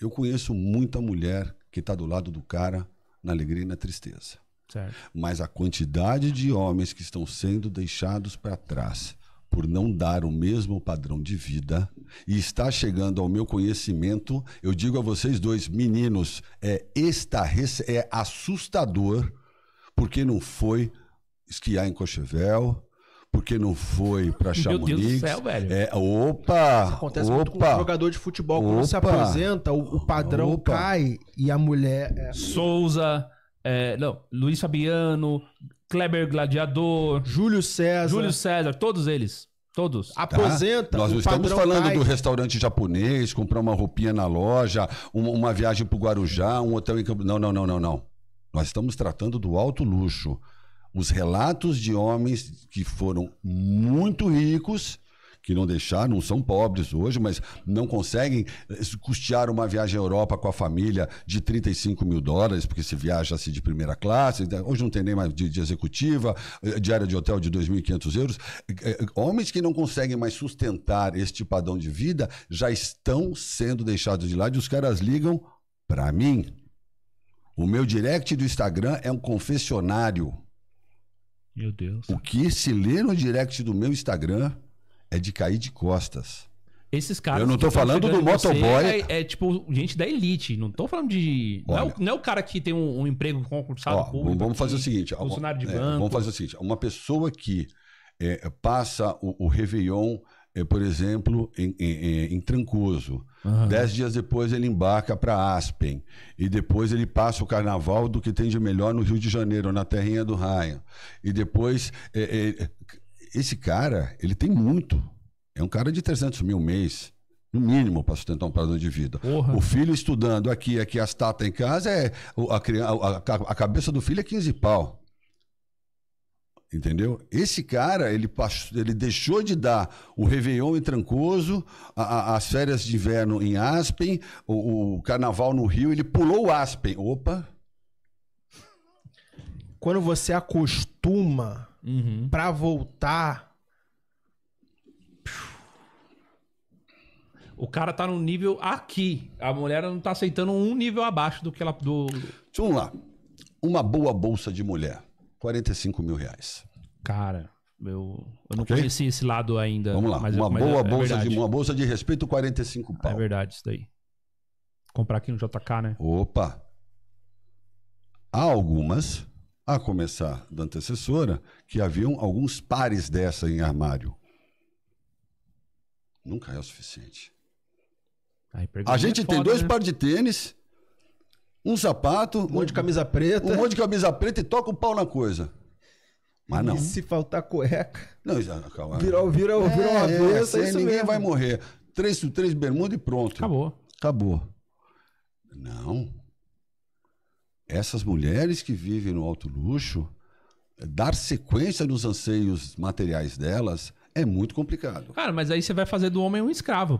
Eu conheço muita mulher que está do lado do cara na alegria e na tristeza. Certo. Mas a quantidade de homens que estão sendo deixados para trás por não dar o mesmo padrão de vida e está chegando ao meu conhecimento, eu digo a vocês dois, meninos, é, estarrece, é assustador porque não foi esquiar em Cochevel, porque não foi para Chamonix. Meu Deus do céu, velho. É, opa! Isso acontece opa, com um jogador de futebol. Quando opa, se aposenta, o, o padrão opa. cai e a mulher. É... Souza, é, não, Luiz Fabiano, Kleber Gladiador, Júlio César. Júlio César, todos eles. Todos. Tá? Aposenta. Nós não estamos falando cai. do restaurante japonês, comprar uma roupinha na loja, uma, uma viagem para o Guarujá, um hotel em Campo. Não, não, não, não, não. Nós estamos tratando do alto luxo os relatos de homens que foram muito ricos, que não deixaram, não são pobres hoje, mas não conseguem eh, custear uma viagem à Europa com a família de 35 mil dólares, porque se viaja assim de primeira classe, né? hoje não tem nem mais de, de executiva, eh, diária de hotel de 2.500 euros. Eh, homens que não conseguem mais sustentar este padrão de vida já estão sendo deixados de lado e os caras ligam para mim. O meu direct do Instagram é um confessionário. Meu Deus. O que se lê no direct do meu Instagram é de cair de costas. Esses caras. Eu não tô falando do motoboy. É, é, tipo gente da elite. Não tô falando de. Olha, não, é o, não, é o, cara que tem um, um emprego concursado ó, público. Vamos fazer o seguinte: funcionário de é, banco. Vamos fazer o seguinte: uma pessoa que é, passa o, o Réveillon é, por exemplo, em, em, em Trancoso. Uhum. Dez dias depois ele embarca para Aspen. E depois ele passa o carnaval do que tem de melhor no Rio de Janeiro, na terrinha do Raio. E depois. É, é, esse cara, ele tem muito. É um cara de 300 mil mês. No mínimo, para sustentar um padrão de vida. Porra. O filho estudando aqui, aqui as tatas em casa, é, a, a, a, a cabeça do filho é 15 pau. Entendeu? Esse cara, ele, passou, ele deixou de dar o Réveillon em Trancoso, a, a, as férias de inverno em Aspen, o, o, carnaval no Rio, ele pulou o Aspen. Opa! Quando você acostuma uhum. pra voltar. O cara tá num nível aqui. A mulher não tá aceitando um nível abaixo do que ela. Do... Vamos lá. Uma boa bolsa de mulher 45 mil reais. Cara, eu, eu não okay? conheci esse lado ainda. Vamos lá, mas, uma, é, boa é, é bolsa é de, uma bolsa de respeito, 45 pau. É verdade isso daí. Comprar aqui no JK, né? Opa! Há algumas, a começar da antecessora, que haviam alguns pares dessa em armário. Nunca é o suficiente. a gente foda, tem dois né? pares de tênis um sapato. Um monte de camisa preta. Um monte de camisa preta e toca o pau na coisa. Mas não. E se faltar cueca. Não, já, é, calma. vira virou, é, virou uma vez. É, é ninguém mesmo. vai morrer. Três, três bermuda e pronto. Acabou. Acabou. Não. Essas mulheres que vivem no alto luxo, dar sequência nos anseios materiais delas é muito complicado. Cara, mas aí você vai fazer do homem um escravo.